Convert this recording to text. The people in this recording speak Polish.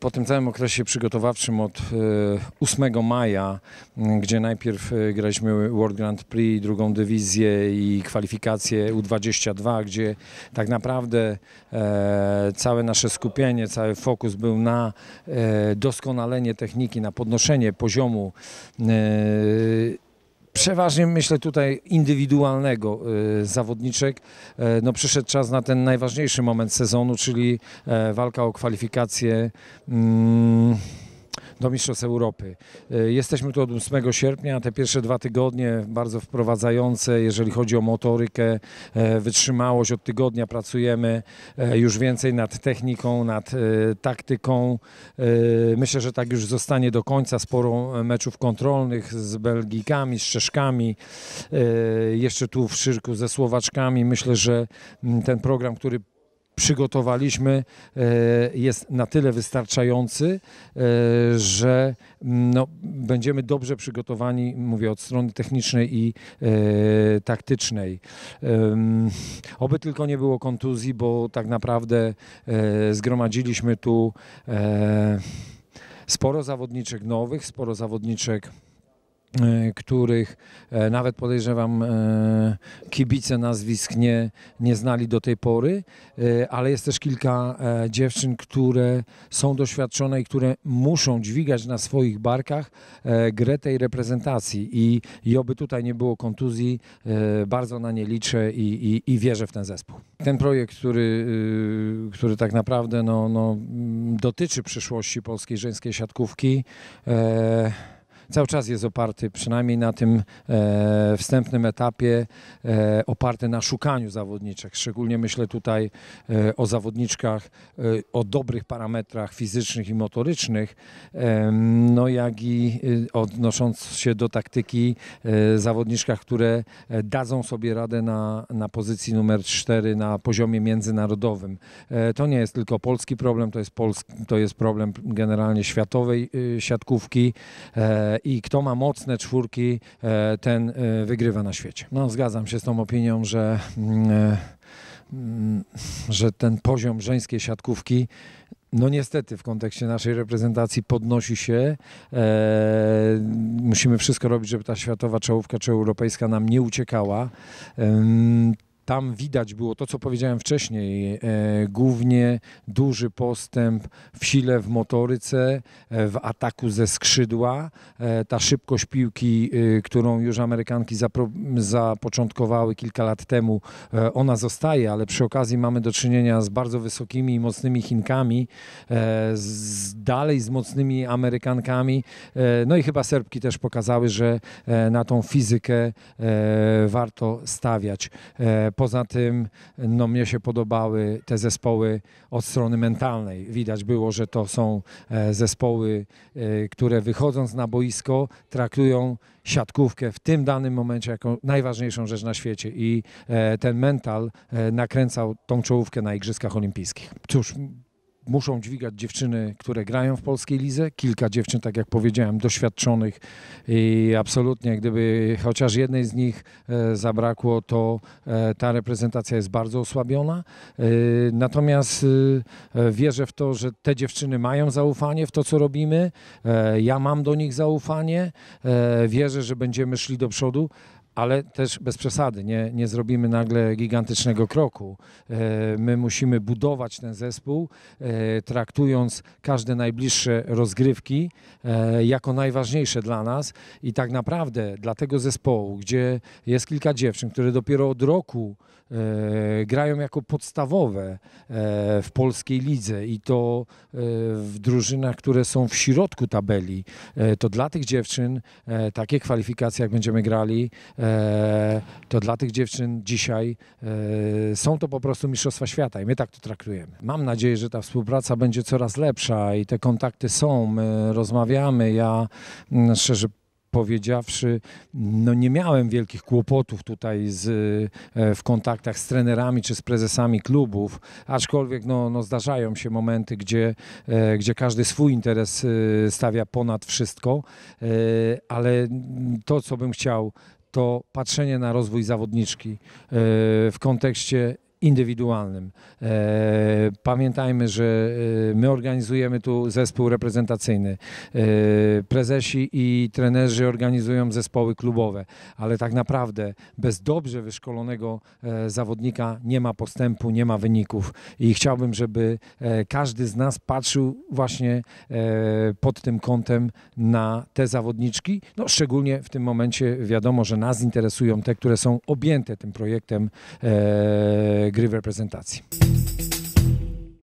Po tym całym okresie przygotowawczym od 8 e, maja, gdzie najpierw e, graliśmy World Grand Prix, drugą dywizję i kwalifikacje U22, gdzie tak naprawdę e, całe nasze skupienie, cały fokus był na doskonalenie techniki, na podnoszenie poziomu przeważnie myślę tutaj indywidualnego y, zawodniczek. Y, no przyszedł czas na ten najważniejszy moment sezonu, czyli e, walka o kwalifikacje. Mm do Mistrzostw Europy. E, jesteśmy tu od 8 sierpnia, te pierwsze dwa tygodnie bardzo wprowadzające, jeżeli chodzi o motorykę, e, wytrzymałość. Od tygodnia pracujemy e, już więcej nad techniką, nad taktyką. Myślę, że tak już zostanie do końca. Sporo meczów kontrolnych z Belgikami, z Czeszkami, jeszcze tu w Szyrku ze Słowaczkami. Myślę, że ten program, który przygotowaliśmy, e, jest na tyle wystarczający, e, że mm, no, będziemy dobrze przygotowani, mówię, od strony technicznej i e, taktycznej. Oby tylko nie było kontuzji, bo tak naprawdę zgromadziliśmy tu sporo zawodniczek nowych, sporo zawodniczek E, których e, nawet podejrzewam e, kibice nazwisk nie, nie znali do tej pory, ale jest też kilka dziewczyn, które są doświadczone i które muszą dźwigać na swoich barkach grę tej reprezentacji i, i oby tutaj nie było kontuzji, bardzo na nie liczę i, i, i wierzę w ten zespół. Ten projekt, który, y, który tak naprawdę no, no, dotyczy przyszłości polskiej żeńskiej siatkówki, cały czas jest oparty, przynajmniej na tym e, wstępnym etapie, e, oparty na szukaniu zawodniczek. Szczególnie myślę tutaj e, o zawodniczkach e, o dobrych parametrach fizycznych i motorycznych, e, no jak i e, odnosząc się do taktyki zawodniczkach, które dadzą sobie radę na, na pozycji numer 4 na poziomie międzynarodowym. To nie jest tylko polski problem, to jest, to jest problem generalnie światowej siatkówki i kto ma mocne czwórki, e, ten e, wygrywa na świecie. No, zgadzam się z tą opinią, że, mm, e, mm, że ten poziom żeńskiej siatkówki no niestety w kontekście naszej reprezentacji podnosi się. E, musimy wszystko robić, żeby ta światowa czołówka czy europejska nam nie uciekała. E, tam widać było to, co powiedziałem wcześniej, e, głównie duży postęp w sile, w motoryce, e, w ataku ze skrzydła. E, ta szybkość piłki, którą już Amerykanki zapoczątkowały kilka lat temu, ona zostaje, ale przy okazji mamy do czynienia z bardzo wysokimi i mocnymi Chinkami, z, dalej z mocnymi Amerykankami. No i chyba Serbki też pokazały, że na tą fizykę warto stawiać. Poza tym no, mnie się podobały te zespoły od strony mentalnej. Widać było, że to są e, zespoły, e, które wychodząc na boisko traktują siatkówkę w tym danym momencie jako najważniejszą rzecz na świecie i e, ten mental nakręcał tą czołówkę na Igrzyskach Olimpijskich. Cóż, muszą dźwigać dziewczyny, które grają w polskiej lidze. Kilka dziewczyn, tak jak powiedziałem, doświadczonych i absolutnie, gdyby chociaż jednej z nich e, zabrakło, to e, ta reprezentacja jest bardzo osłabiona. E, natomiast wierzę w to, że te dziewczyny mają zaufanie w to, co robimy. Ja mam do nich zaufanie. Wierzę, że będziemy szli do przodu ale też bez przesady, nie, nie zrobimy nagle gigantycznego kroku. E, my musimy budować ten zespół, e, traktując każde najbliższe rozgrywki e, jako najważniejsze dla nas i tak naprawdę dla tego zespołu, gdzie jest kilka dziewczyn, które dopiero od roku grają jako podstawowe w polskiej lidze i to w drużynach, które są w środku tabeli, to dla tych dziewczyn takie kwalifikacje, jak będziemy grali, E, to dla tych dziewczyn dzisiaj e, są to po prostu Mistrzostwa Świata i my tak to traktujemy. Mam nadzieję, że ta współpraca będzie coraz lepsza i te kontakty są, my rozmawiamy. Ja mm, szczerze powiedziawszy, no nie miałem wielkich kłopotów tutaj z, e, w kontaktach z trenerami czy z prezesami klubów, aczkolwiek no, no zdarzają się momenty, gdzie, gdzie każdy swój interes stawia ponad wszystko, ale to, co bym chciał to patrzenie na rozwój zawodniczki e, w kontekście indywidualnym. E, pamiętajmy, że e, my organizujemy tu zespół reprezentacyjny. E, prezesi i trenerzy organizują zespoły klubowe, ale tak naprawdę bez dobrze wyszkolonego zawodnika nie ma postępu, nie ma wyników. I chciałbym, żeby każdy z nas patrzył właśnie pod tym kątem na te zawodniczki. No, szczególnie w tym momencie wiadomo, że nas interesują te, które są objęte tym projektem greve prezentacji.